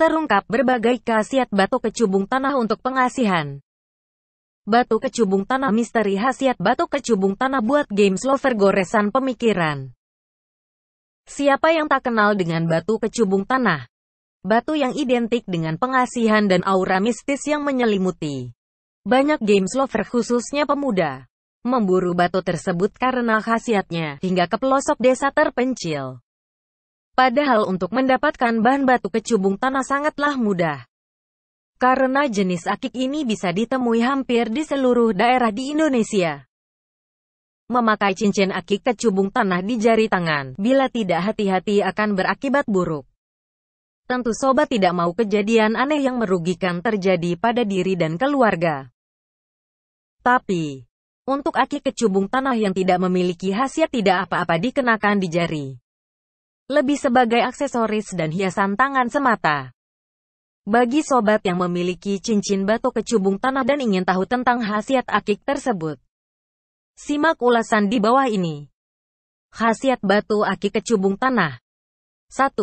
terungkap berbagai khasiat batu kecubung tanah untuk pengasihan. Batu kecubung tanah misteri khasiat batu kecubung tanah buat games lover goresan pemikiran. Siapa yang tak kenal dengan batu kecubung tanah? Batu yang identik dengan pengasihan dan aura mistis yang menyelimuti. Banyak games lover khususnya pemuda memburu batu tersebut karena khasiatnya hingga ke pelosok desa terpencil. Padahal untuk mendapatkan bahan batu kecubung tanah sangatlah mudah. Karena jenis akik ini bisa ditemui hampir di seluruh daerah di Indonesia. Memakai cincin akik kecubung tanah di jari tangan, bila tidak hati-hati akan berakibat buruk. Tentu sobat tidak mau kejadian aneh yang merugikan terjadi pada diri dan keluarga. Tapi, untuk akik kecubung tanah yang tidak memiliki khasiat tidak apa-apa dikenakan di jari lebih sebagai aksesoris dan hiasan tangan semata. Bagi sobat yang memiliki cincin batu kecubung tanah dan ingin tahu tentang khasiat akik tersebut, simak ulasan di bawah ini. Khasiat batu akik kecubung tanah 1.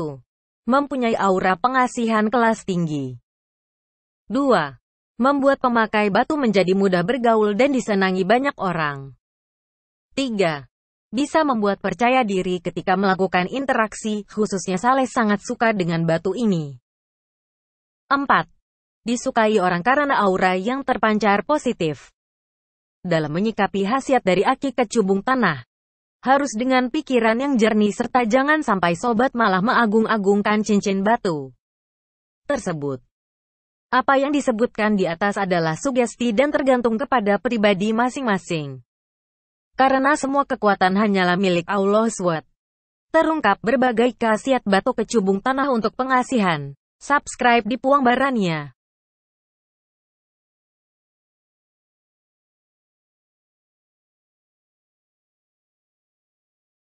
Mempunyai aura pengasihan kelas tinggi 2. Membuat pemakai batu menjadi mudah bergaul dan disenangi banyak orang 3 bisa membuat percaya diri ketika melakukan interaksi, khususnya Saleh sangat suka dengan batu ini. 4. Disukai orang karena aura yang terpancar positif. Dalam menyikapi khasiat dari aki kecubung tanah, harus dengan pikiran yang jernih serta jangan sampai sobat malah mengagung-agungkan cincin batu tersebut. Apa yang disebutkan di atas adalah sugesti dan tergantung kepada pribadi masing-masing. Karena semua kekuatan hanyalah milik Allah SWT. Terungkap berbagai khasiat batu kecubung tanah untuk pengasihan. Subscribe di Puang Barania.